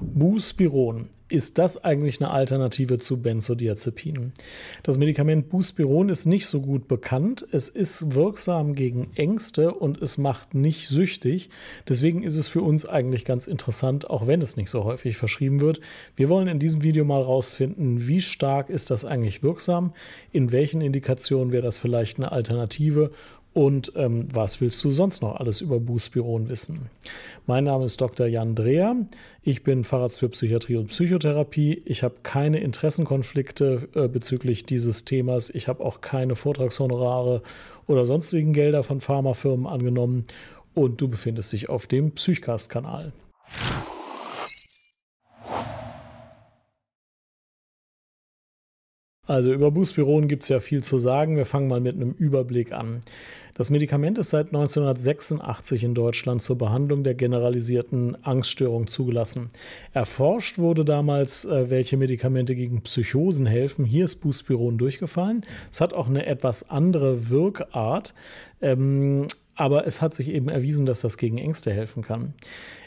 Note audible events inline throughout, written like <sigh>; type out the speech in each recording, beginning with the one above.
Buspiron, ist das eigentlich eine Alternative zu Benzodiazepinen? Das Medikament Buspiron ist nicht so gut bekannt. Es ist wirksam gegen Ängste und es macht nicht süchtig. Deswegen ist es für uns eigentlich ganz interessant, auch wenn es nicht so häufig verschrieben wird. Wir wollen in diesem Video mal rausfinden, wie stark ist das eigentlich wirksam, in welchen Indikationen wäre das vielleicht eine Alternative und ähm, was willst du sonst noch alles über Bußbüroen wissen? Mein Name ist Dr. Jan Dreher. Ich bin Facharzt für Psychiatrie und Psychotherapie. Ich habe keine Interessenkonflikte äh, bezüglich dieses Themas. Ich habe auch keine Vortragshonorare oder sonstigen Gelder von Pharmafirmen angenommen. Und du befindest dich auf dem Psychcast-Kanal. Also über Buspiron gibt es ja viel zu sagen. Wir fangen mal mit einem Überblick an. Das Medikament ist seit 1986 in Deutschland zur Behandlung der generalisierten Angststörung zugelassen. Erforscht wurde damals, äh, welche Medikamente gegen Psychosen helfen. Hier ist Buspiron durchgefallen. Es hat auch eine etwas andere Wirkart. Ähm, aber es hat sich eben erwiesen, dass das gegen Ängste helfen kann.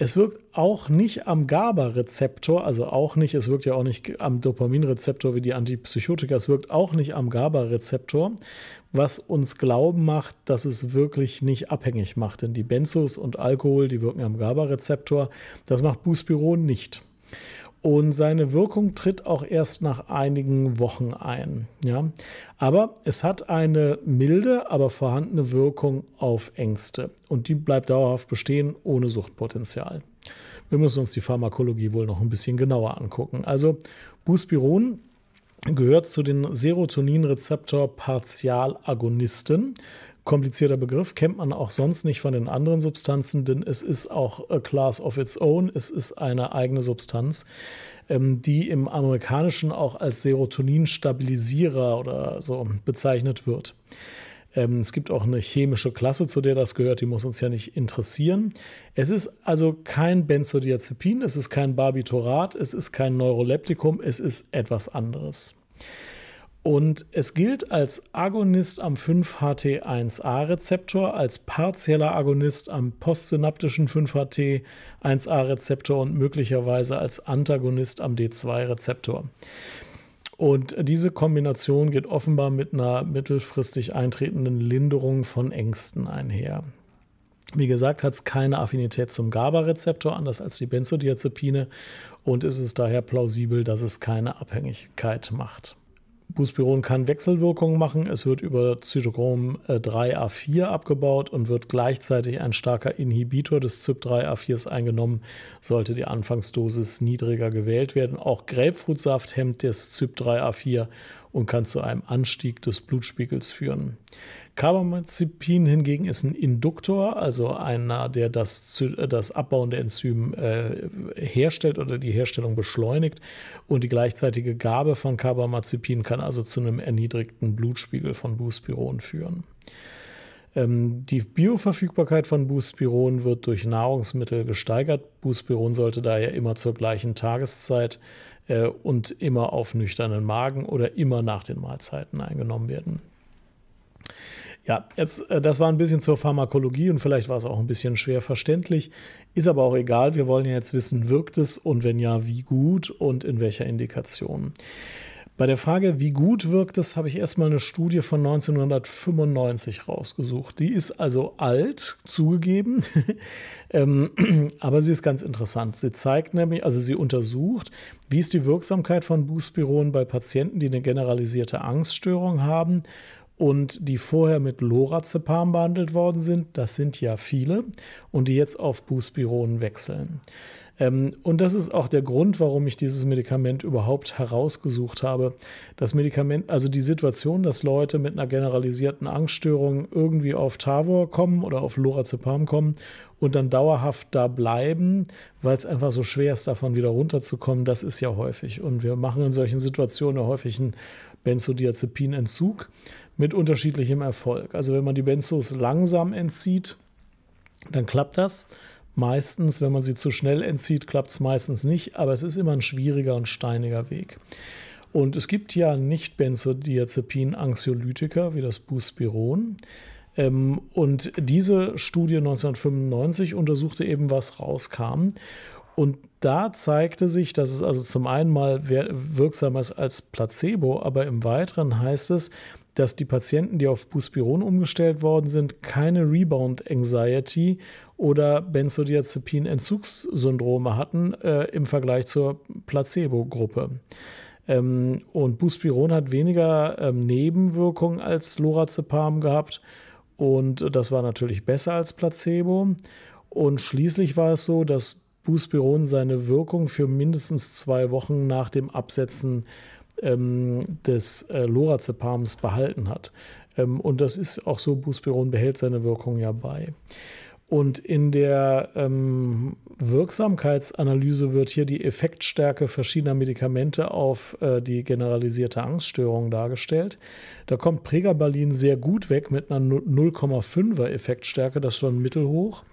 Es wirkt auch nicht am GABA-Rezeptor, also auch nicht, es wirkt ja auch nicht am Dopaminrezeptor wie die Antipsychotika, es wirkt auch nicht am GABA-Rezeptor, was uns glauben macht, dass es wirklich nicht abhängig macht. Denn die Benzos und Alkohol, die wirken am GABA-Rezeptor, das macht Bußbüro nicht und seine Wirkung tritt auch erst nach einigen Wochen ein. Ja? Aber es hat eine milde, aber vorhandene Wirkung auf Ängste und die bleibt dauerhaft bestehen ohne Suchtpotenzial. Wir müssen uns die Pharmakologie wohl noch ein bisschen genauer angucken. Also Buspiron gehört zu den Serotoninrezeptor-Partialagonisten, komplizierter Begriff, kennt man auch sonst nicht von den anderen Substanzen, denn es ist auch a class of its own, es ist eine eigene Substanz, ähm, die im amerikanischen auch als Serotoninstabilisierer oder so bezeichnet wird. Ähm, es gibt auch eine chemische Klasse, zu der das gehört, die muss uns ja nicht interessieren. Es ist also kein Benzodiazepin, es ist kein Barbiturat, es ist kein Neuroleptikum, es ist etwas anderes. Und es gilt als Agonist am 5-HT1A-Rezeptor, als partieller Agonist am postsynaptischen 5-HT1A-Rezeptor und möglicherweise als Antagonist am D2-Rezeptor. Und diese Kombination geht offenbar mit einer mittelfristig eintretenden Linderung von Ängsten einher. Wie gesagt, hat es keine Affinität zum GABA-Rezeptor, anders als die Benzodiazepine, und es ist daher plausibel, dass es keine Abhängigkeit macht. Buspiron kann Wechselwirkungen machen. Es wird über Zytochrom 3A4 äh, abgebaut und wird gleichzeitig ein starker Inhibitor des CYP3A4s eingenommen, sollte die Anfangsdosis niedriger gewählt werden. Auch Grapefruitsaft hemmt das CYP3A4 und kann zu einem Anstieg des Blutspiegels führen. Carbamazepin hingegen ist ein Induktor, also einer, der das, äh, das Abbauen der Enzyme äh, herstellt oder die Herstellung beschleunigt. Und die gleichzeitige Gabe von Carbamazepin kann also zu einem erniedrigten Blutspiegel von Buspiron führen ähm, die Bioverfügbarkeit von Buspiron wird durch Nahrungsmittel gesteigert. Buspiron sollte daher immer zur gleichen Tageszeit äh, und immer auf nüchternen Magen oder immer nach den Mahlzeiten eingenommen werden. Ja, jetzt, äh, das war ein bisschen zur Pharmakologie und vielleicht war es auch ein bisschen schwer verständlich. Ist aber auch egal. Wir wollen ja jetzt wissen, wirkt es und wenn ja, wie gut und in welcher Indikation. Bei der Frage, wie gut wirkt es, habe ich erstmal eine Studie von 1995 rausgesucht. Die ist also alt, zugegeben, <laughs> ähm, <clears throat> aber sie ist ganz interessant. Sie zeigt nämlich, also sie untersucht, wie ist die Wirksamkeit von Buspiron bei Patienten, die eine generalisierte Angststörung haben und die vorher mit Lorazepam behandelt worden sind, das sind ja viele, und die jetzt auf Buspiron wechseln. Ähm, und das ist auch der Grund, warum ich dieses Medikament überhaupt herausgesucht habe. Das Medikament, also die Situation, dass Leute mit einer generalisierten Angststörung irgendwie auf Tavor kommen oder auf Lorazepam kommen und dann dauerhaft da bleiben, weil es einfach so schwer ist, davon wieder runterzukommen, das ist ja häufig. Und wir machen in solchen Situationen ja häufig einen Benzodiazepinentzug mit unterschiedlichem Erfolg. Also wenn man die Benzos langsam entzieht, dann klappt das. Meistens, wenn man sie zu schnell entzieht, klappt es meistens nicht, aber es ist immer ein schwieriger und steiniger Weg. Und es gibt ja nicht Benzodiazepin-Anxiolytika wie das Buspiron. Ähm, und diese Studie 1995 untersuchte eben, was rauskam. Und da zeigte sich, dass es also zum einen mal wirksamer ist als Placebo, aber im Weiteren heißt es, dass die Patienten, die auf Buspiron umgestellt worden sind, keine Rebound Anxiety oder Benzodiazepin-Entzugssyndrome hatten äh, im Vergleich zur Placebo-Gruppe. Ähm, und Buspiron hat weniger ähm, Nebenwirkungen als Lorazepam gehabt und das war natürlich besser als Placebo. Und schließlich war es so, dass Bußpiron seine Wirkung für mindestens zwei Wochen nach dem Absetzen ähm, des äh, Lorazepams behalten hat. Ähm, und das ist auch so, Buspiron behält seine Wirkung ja bei. Und in der ähm, Wirksamkeitsanalyse wird hier die Effektstärke verschiedener Medikamente auf äh, die generalisierte Angststörung dargestellt. Da kommt Pregabalin sehr gut weg mit einer 0,5er Effektstärke, das ist schon mittelhoch.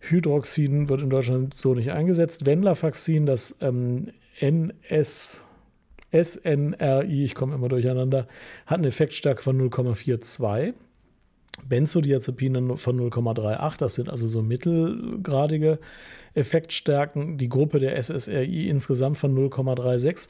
Hydroxin wird in Deutschland so nicht eingesetzt. Venlafaxin, das ähm, NS, SNRI, ich komme immer durcheinander, hat eine Effektstärke von 0,42. Benzodiazepine von 0,38, das sind also so mittelgradige Effektstärken, die Gruppe der SSRI insgesamt von 0,36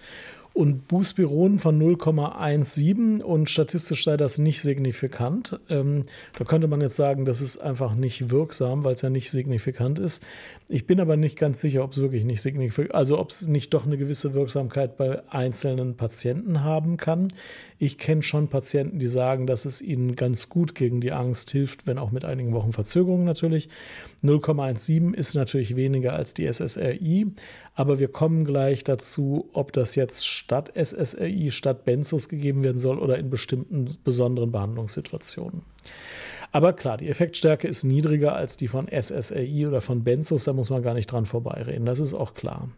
und Bußpironen von 0,17 und statistisch sei das nicht signifikant. Ähm, da könnte man jetzt sagen, das ist einfach nicht wirksam, weil es ja nicht signifikant ist. Ich bin aber nicht ganz sicher, ob es wirklich nicht signifikant, also ob es nicht doch eine gewisse Wirksamkeit bei einzelnen Patienten haben kann. Ich kenne schon Patienten, die sagen, dass es ihnen ganz gut gegen die Angst hilft, wenn auch mit einigen Wochen Verzögerung natürlich. 0,17 ist natürlich weniger als die SSRI, aber wir kommen gleich dazu, ob das jetzt statt SSRI, statt Benzos gegeben werden soll oder in bestimmten besonderen Behandlungssituationen. Aber klar, die Effektstärke ist niedriger als die von SSRI oder von Benzos, da muss man gar nicht dran vorbeireden, das ist auch klar.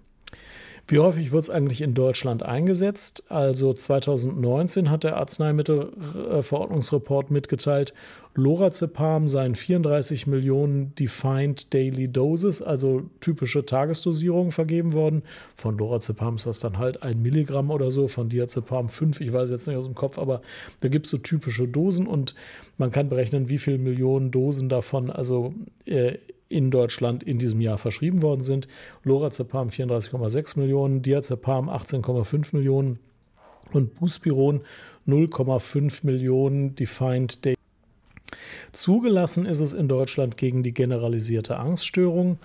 Wie häufig wird es eigentlich in Deutschland eingesetzt? Also 2019 hat der Arzneimittelverordnungsreport mitgeteilt, Lorazepam seien 34 Millionen Defined Daily Doses, also typische Tagesdosierungen vergeben worden. Von Lorazepam ist das dann halt ein Milligramm oder so, von Diazepam 5, ich weiß jetzt nicht aus dem Kopf, aber da gibt es so typische Dosen und man kann berechnen, wie viele Millionen Dosen davon also äh, in Deutschland in diesem Jahr verschrieben worden sind. Lorazepam 34,6 Millionen, Diazepam 18,5 Millionen und Buspiron 0,5 Millionen Defined Day. Zugelassen ist es in Deutschland gegen die generalisierte Angststörung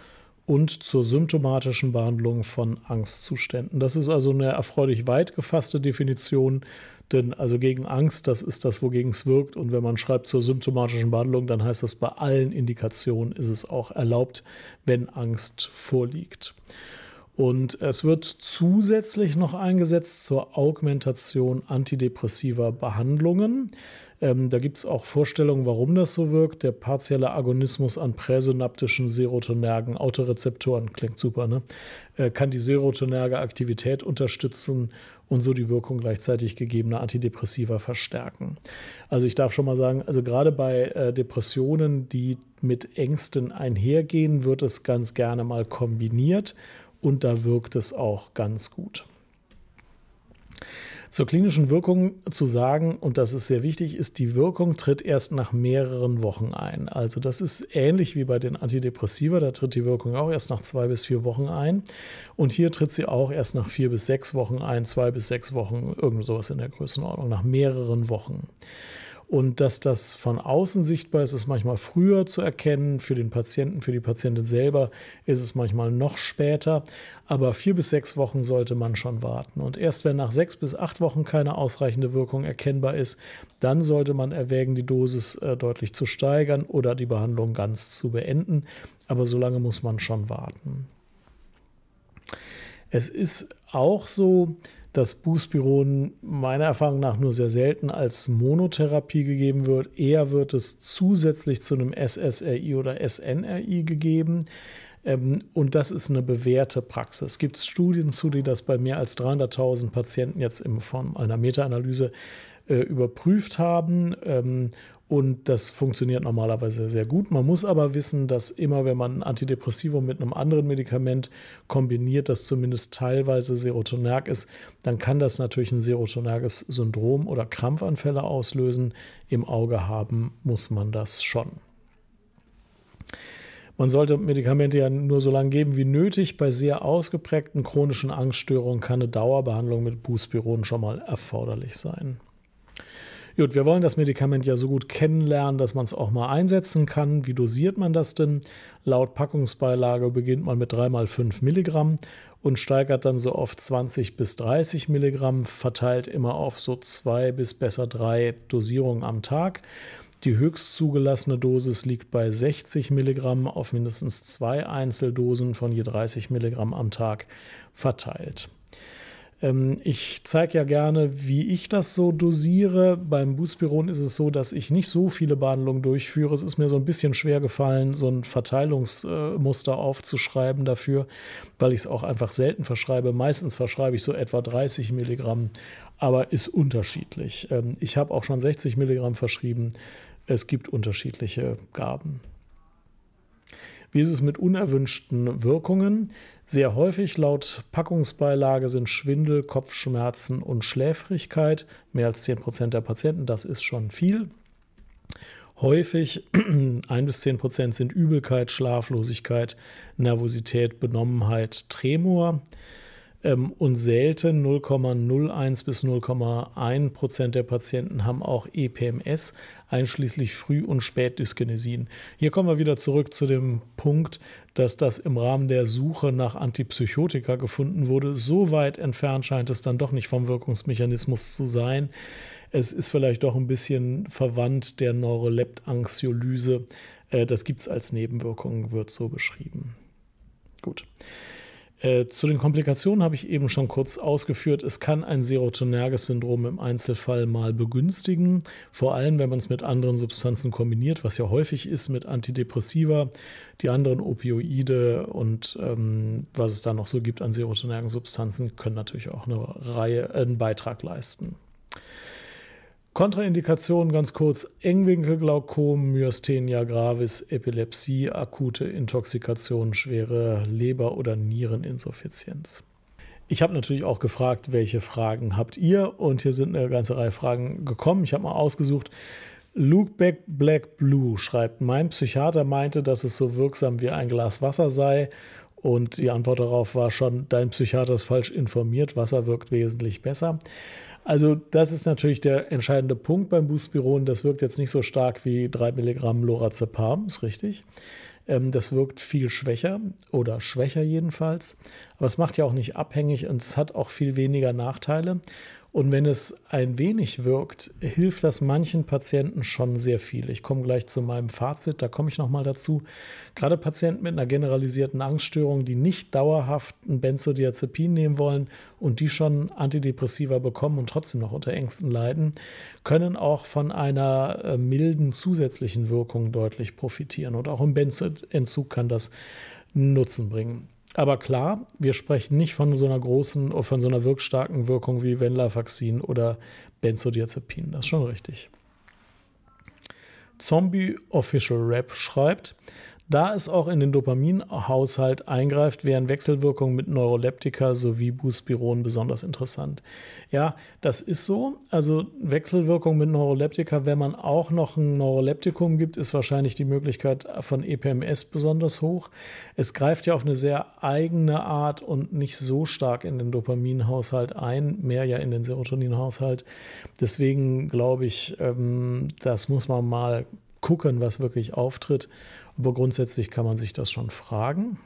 und zur symptomatischen Behandlung von Angstzuständen. Das ist also eine erfreulich weit gefasste Definition, denn also gegen Angst, das ist das, wogegen es wirkt. Und wenn man schreibt zur symptomatischen Behandlung, dann heißt das, bei allen Indikationen ist es auch erlaubt, wenn Angst vorliegt. Und es wird zusätzlich noch eingesetzt zur Augmentation antidepressiver Behandlungen. Ähm, da gibt es auch Vorstellungen, warum das so wirkt. Der partielle Agonismus an präsynaptischen Serotonergen, Autorezeptoren, klingt super, ne? Äh, kann die serotonerge Aktivität unterstützen und so die Wirkung gleichzeitig gegebener Antidepressiva verstärken. Also ich darf schon mal sagen, also gerade bei äh, Depressionen, die mit Ängsten einhergehen, wird es ganz gerne mal kombiniert und da wirkt es auch ganz gut. Zur klinischen Wirkung zu sagen, und das ist sehr wichtig, ist, die Wirkung tritt erst nach mehreren Wochen ein. Also das ist ähnlich wie bei den Antidepressiva, da tritt die Wirkung auch erst nach zwei bis vier Wochen ein. Und hier tritt sie auch erst nach vier bis sechs Wochen ein, zwei bis sechs Wochen, irgend sowas in der Größenordnung, nach mehreren Wochen. Und dass das von außen sichtbar ist, ist manchmal früher zu erkennen. Für den Patienten, für die Patientin selber ist es manchmal noch später. Aber vier bis sechs Wochen sollte man schon warten. Und erst wenn nach sechs bis acht Wochen keine ausreichende Wirkung erkennbar ist, dann sollte man erwägen, die Dosis äh, deutlich zu steigern oder die Behandlung ganz zu beenden. Aber so lange muss man schon warten. Es ist auch so, dass Bußpiron meiner Erfahrung nach nur sehr selten als Monotherapie gegeben wird. Eher wird es zusätzlich zu einem SSRI oder SNRI gegeben. Ähm, und das ist eine bewährte Praxis. Es gibt Studien zu, die das bei mehr als 300.000 Patienten jetzt in Form einer Meta-Analyse äh, überprüft haben ähm, und das funktioniert normalerweise sehr gut. Man muss aber wissen, dass immer, wenn man ein Antidepressivum mit einem anderen Medikament kombiniert, das zumindest teilweise serotonerg ist, dann kann das natürlich ein serotonerges Syndrom oder Krampfanfälle auslösen. Im Auge haben muss man das schon. Man sollte Medikamente ja nur so lange geben wie nötig. Bei sehr ausgeprägten chronischen Angststörungen kann eine Dauerbehandlung mit Buspiron schon mal erforderlich sein. Gut, wir wollen das Medikament ja so gut kennenlernen, dass man es auch mal einsetzen kann. Wie dosiert man das denn? Laut Packungsbeilage beginnt man mit 3 x 5 Milligramm und steigert dann so auf 20 bis 30 Milligramm, verteilt immer auf so zwei bis besser drei Dosierungen am Tag. Die höchst zugelassene Dosis liegt bei 60 Milligramm auf mindestens zwei Einzeldosen von je 30 Milligramm am Tag verteilt. Ähm, ich zeige ja gerne, wie ich das so dosiere. Beim Boostbyron ist es so, dass ich nicht so viele Behandlungen durchführe. Es ist mir so ein bisschen schwer gefallen, so ein Verteilungsmuster aufzuschreiben dafür, weil ich es auch einfach selten verschreibe. Meistens verschreibe ich so etwa 30 Milligramm, aber ist unterschiedlich. Ähm, ich habe auch schon 60 Milligramm verschrieben. Es gibt unterschiedliche Gaben. Wie ist es mit unerwünschten Wirkungen? Sehr häufig laut Packungsbeilage sind Schwindel, Kopfschmerzen und Schläfrigkeit. Mehr als 10 der Patienten, das ist schon viel. Häufig 1 <clears throat> bis 10 Prozent sind Übelkeit, Schlaflosigkeit, Nervosität, Benommenheit, Tremor. Ähm, und selten 0,01 bis 0,1 Prozent der Patienten haben auch EPMS, einschließlich Früh- und Spätdyskinesien. Hier kommen wir wieder zurück zu dem Punkt, dass das im Rahmen der Suche nach Antipsychotika gefunden wurde. So weit entfernt scheint es dann doch nicht vom Wirkungsmechanismus zu sein. Es ist vielleicht doch ein bisschen verwandt der Neuroleptanxiolyse. Äh, das gibt es als Nebenwirkung, wird so beschrieben. Gut. Äh, zu den Komplikationen habe ich eben schon kurz ausgeführt. Es kann ein serotonerges Syndrom im Einzelfall mal begünstigen, vor allem wenn man es mit anderen Substanzen kombiniert, was ja häufig ist mit Antidepressiva, die anderen Opioide und ähm, was es da noch so gibt an serotonergen Substanzen, können natürlich auch eine Reihe, einen Beitrag leisten. Kontraindikationen ganz kurz: Engwinkelglaukom, Myasthenia gravis, Epilepsie, akute Intoxikation, schwere Leber- oder Niereninsuffizienz. Ich habe natürlich auch gefragt, welche Fragen habt ihr? Und hier sind eine ganze Reihe Fragen gekommen. Ich habe mal ausgesucht. Luke Beck Black Blue schreibt: Mein Psychiater meinte, dass es so wirksam wie ein Glas Wasser sei. Und die Antwort darauf war schon: Dein Psychiater ist falsch informiert. Wasser wirkt wesentlich besser. Also das ist natürlich der entscheidende Punkt beim Buspiron. Das wirkt jetzt nicht so stark wie 3 Milligramm Lorazepam, ist richtig. Ähm, das wirkt viel schwächer oder schwächer jedenfalls. Aber es macht ja auch nicht abhängig und es hat auch viel weniger Nachteile. Und wenn es ein wenig wirkt, hilft das manchen Patienten schon sehr viel. Ich komme gleich zu meinem Fazit, da komme ich nochmal dazu. Gerade Patienten mit einer generalisierten Angststörung, die nicht dauerhaft ein Benzodiazepin nehmen wollen und die schon Antidepressiva bekommen und trotzdem noch unter Ängsten leiden, können auch von einer äh, milden zusätzlichen Wirkung deutlich profitieren. Und auch im Benzentzug kann das Nutzen bringen. Aber klar, wir sprechen nicht von so einer großen, von so einer wirkstarken Wirkung wie Venlafaxin oder Benzodiazepin. Das ist schon richtig. Zombie Official Rap schreibt, da es auch in den Dopaminhaushalt eingreift, wären Wechselwirkungen mit Neuroleptika sowie Buspiron besonders interessant. Ja, das ist so. Also Wechselwirkungen mit Neuroleptika, wenn man auch noch ein Neuroleptikum gibt, ist wahrscheinlich die Möglichkeit von EPMS besonders hoch. Es greift ja auf eine sehr eigene Art und nicht so stark in den Dopaminhaushalt ein, mehr ja in den Serotoninhaushalt. Deswegen glaube ich, ähm, das muss man mal gucken, was wirklich auftritt aber grundsätzlich kann man sich das schon fragen.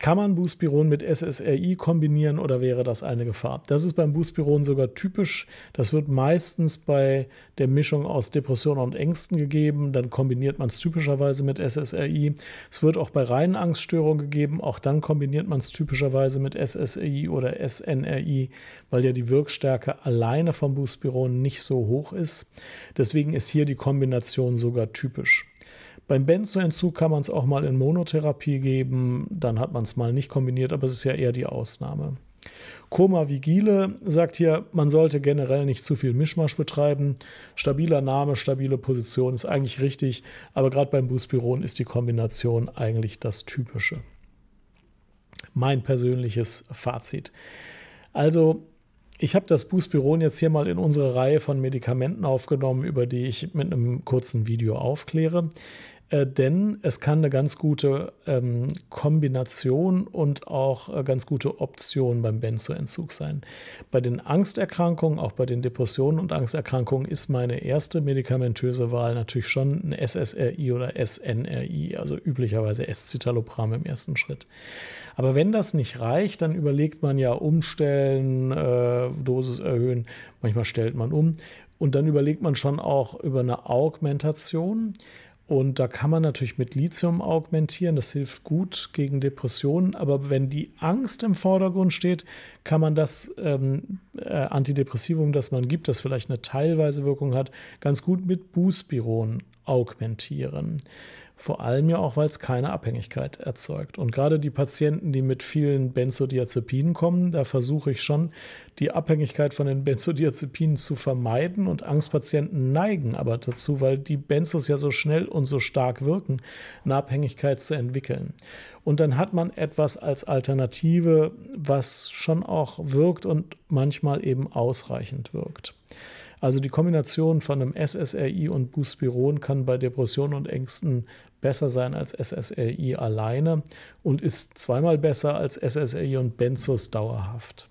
Kann man Buspiron mit SSRI kombinieren oder wäre das eine Gefahr? Das ist beim Buspiron sogar typisch. Das wird meistens bei der Mischung aus Depressionen und Ängsten gegeben. Dann kombiniert man es typischerweise mit SSRI. Es wird auch bei reinen Angststörungen gegeben. Auch dann kombiniert man es typischerweise mit SSRI oder SNRI, weil ja die Wirkstärke alleine vom Buspiron nicht so hoch ist. Deswegen ist hier die Kombination sogar typisch. Beim Benzoentzug kann man es auch mal in Monotherapie geben, dann hat man es mal nicht kombiniert, aber es ist ja eher die Ausnahme. Koma Vigile sagt hier, man sollte generell nicht zu viel Mischmasch betreiben. Stabiler Name, stabile Position ist eigentlich richtig, aber gerade beim Buspiron ist die Kombination eigentlich das Typische. Mein persönliches Fazit. Also, ich habe das Buspiron jetzt hier mal in unsere Reihe von Medikamenten aufgenommen, über die ich mit einem kurzen Video aufkläre. Äh, denn es kann eine ganz gute ähm, Kombination und auch äh, ganz gute Option beim Benzoentzug sein. Bei den Angsterkrankungen, auch bei den Depressionen und Angsterkrankungen, ist meine erste medikamentöse Wahl natürlich schon ein SSRI oder SNRI, also üblicherweise Escitalopram im ersten Schritt. Aber wenn das nicht reicht, dann überlegt man ja umstellen, äh, Dosis erhöhen, manchmal stellt man um. Und dann überlegt man schon auch über eine Augmentation. Und da kann man natürlich mit Lithium augmentieren. Das hilft gut gegen Depressionen. Aber wenn die Angst im Vordergrund steht, kann man das ähm, äh, Antidepressivum, das man gibt, das vielleicht eine teilweise Wirkung hat, ganz gut mit Buspiron augmentieren. Vor allem ja auch, weil es keine Abhängigkeit erzeugt. Und gerade die Patienten, die mit vielen Benzodiazepinen kommen, da versuche ich schon, die Abhängigkeit von den Benzodiazepinen zu vermeiden. Und Angstpatienten neigen aber dazu, weil die Benzos ja so schnell und so stark wirken, eine Abhängigkeit zu entwickeln. Und dann hat man etwas als Alternative, was schon auch wirkt und manchmal eben ausreichend wirkt. Also die Kombination von einem SSRI und Buspiron kann bei Depressionen und Ängsten besser sein als SSRI alleine und ist zweimal besser als SSRI und Benzos dauerhaft.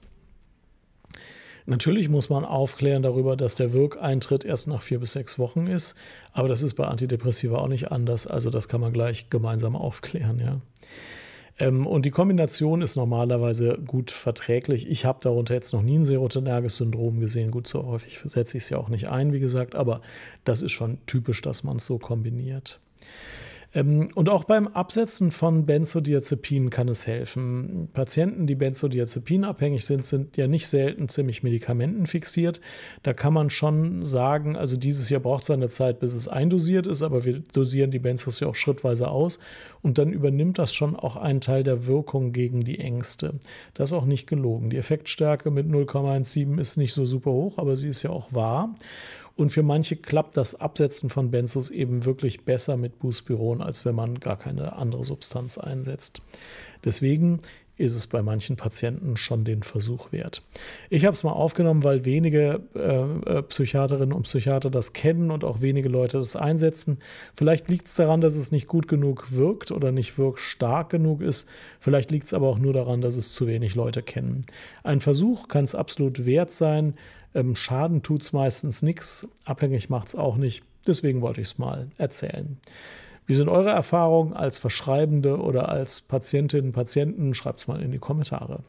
Natürlich muss man aufklären darüber, dass der Wirkeintritt erst nach vier bis sechs Wochen ist, aber das ist bei Antidepressiva auch nicht anders, also das kann man gleich gemeinsam aufklären. Ja. Ähm, und die Kombination ist normalerweise gut verträglich. Ich habe darunter jetzt noch nie ein serotonerges Syndrom gesehen. Gut, so häufig setze ich es ja auch nicht ein, wie gesagt, aber das ist schon typisch, dass man es so kombiniert. Ähm, und auch beim Absetzen von Benzodiazepinen kann es helfen. Patienten, die Benzodiazepinabhängig sind, sind ja nicht selten ziemlich medikamentenfixiert. Da kann man schon sagen, also dieses Jahr braucht es eine Zeit, bis es eindosiert ist, aber wir dosieren die Benzos ja auch schrittweise aus und dann übernimmt das schon auch einen Teil der Wirkung gegen die Ängste. Das ist auch nicht gelogen. Die Effektstärke mit 0,17 ist nicht so super hoch, aber sie ist ja auch wahr. Und für manche klappt das Absetzen von Benzos eben wirklich besser mit Buspiron, als wenn man gar keine andere Substanz einsetzt. Deswegen ist es bei manchen Patienten schon den Versuch wert. Ich habe es mal aufgenommen, weil wenige äh, äh, Psychiaterinnen und Psychiater das kennen und auch wenige Leute das einsetzen. Vielleicht liegt es daran, dass es nicht gut genug wirkt oder nicht wirkstark genug ist. Vielleicht liegt es aber auch nur daran, dass es zu wenig Leute kennen. Ein Versuch kann es absolut wert sein. Ähm, Schaden tut es meistens nichts, abhängig macht es auch nicht. Deswegen wollte ich es mal erzählen. Wie sind eure Erfahrungen als Verschreibende oder als Patientinnen und Patienten? Schreibt es mal in die Kommentare.